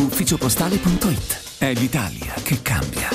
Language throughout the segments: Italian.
Ufficiopostale.it è l'Italia che cambia.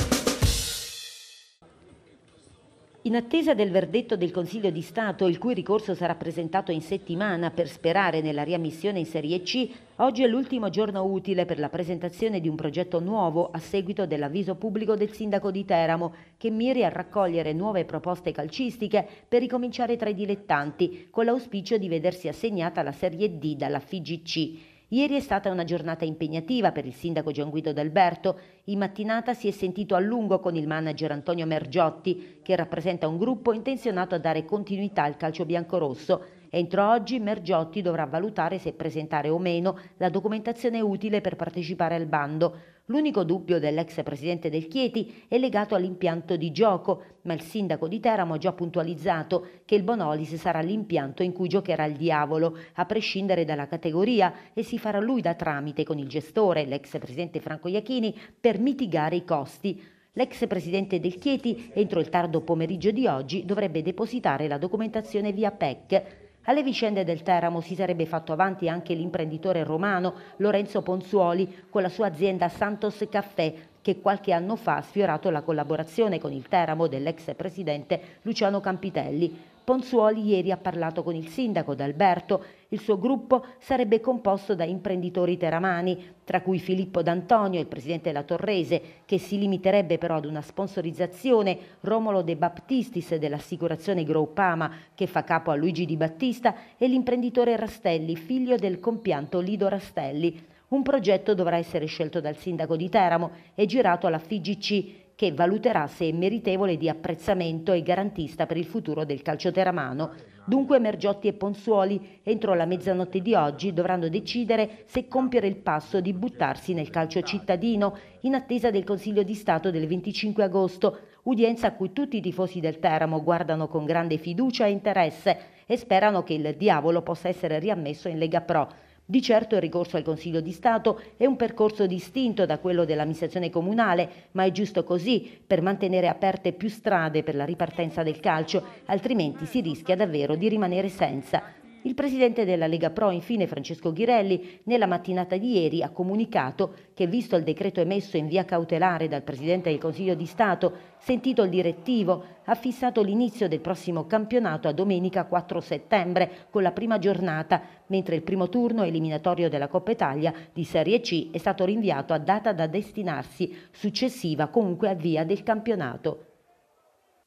In attesa del verdetto del Consiglio di Stato, il cui ricorso sarà presentato in settimana per sperare nella riammissione in Serie C, oggi è l'ultimo giorno utile per la presentazione di un progetto nuovo a seguito dell'avviso pubblico del sindaco di Teramo, che miri a raccogliere nuove proposte calcistiche per ricominciare tra i dilettanti, con l'auspicio di vedersi assegnata la Serie D dalla FIGC. Ieri è stata una giornata impegnativa per il sindaco Gian Guido D'Alberto. In mattinata si è sentito a lungo con il manager Antonio Mergiotti, che rappresenta un gruppo intenzionato a dare continuità al calcio biancorosso. Entro oggi Mergiotti dovrà valutare se presentare o meno la documentazione utile per partecipare al bando. L'unico dubbio dell'ex presidente del Chieti è legato all'impianto di gioco, ma il sindaco di Teramo ha già puntualizzato che il Bonolis sarà l'impianto in cui giocherà il diavolo, a prescindere dalla categoria, e si farà lui da tramite con il gestore, l'ex presidente Franco Iachini, per mitigare i costi. L'ex presidente del Chieti, entro il tardo pomeriggio di oggi, dovrebbe depositare la documentazione via PEC. Alle vicende del Teramo si sarebbe fatto avanti anche l'imprenditore romano Lorenzo Ponzuoli con la sua azienda Santos Caffè, che qualche anno fa ha sfiorato la collaborazione con il Teramo dell'ex presidente Luciano Campitelli. Ponzuoli ieri ha parlato con il sindaco D'Alberto. Il suo gruppo sarebbe composto da imprenditori teramani, tra cui Filippo D'Antonio, il presidente della Torrese, che si limiterebbe però ad una sponsorizzazione, Romolo De Baptistis dell'assicurazione Groupama, che fa capo a Luigi Di Battista, e l'imprenditore Rastelli, figlio del compianto Lido Rastelli. Un progetto dovrà essere scelto dal sindaco di Teramo e girato alla FIGC che valuterà se è meritevole di apprezzamento e garantista per il futuro del calcio teramano. Dunque Mergiotti e Ponsuoli entro la mezzanotte di oggi dovranno decidere se compiere il passo di buttarsi nel calcio cittadino in attesa del Consiglio di Stato del 25 agosto, udienza a cui tutti i tifosi del Teramo guardano con grande fiducia e interesse e sperano che il diavolo possa essere riammesso in Lega Pro. Di certo il ricorso al Consiglio di Stato è un percorso distinto da quello dell'amministrazione comunale, ma è giusto così per mantenere aperte più strade per la ripartenza del calcio, altrimenti si rischia davvero di rimanere senza. Il presidente della Lega Pro, infine Francesco Ghirelli, nella mattinata di ieri ha comunicato che, visto il decreto emesso in via cautelare dal presidente del Consiglio di Stato, sentito il direttivo, ha fissato l'inizio del prossimo campionato a domenica 4 settembre con la prima giornata, mentre il primo turno eliminatorio della Coppa Italia di Serie C è stato rinviato a data da destinarsi successiva comunque a via del campionato.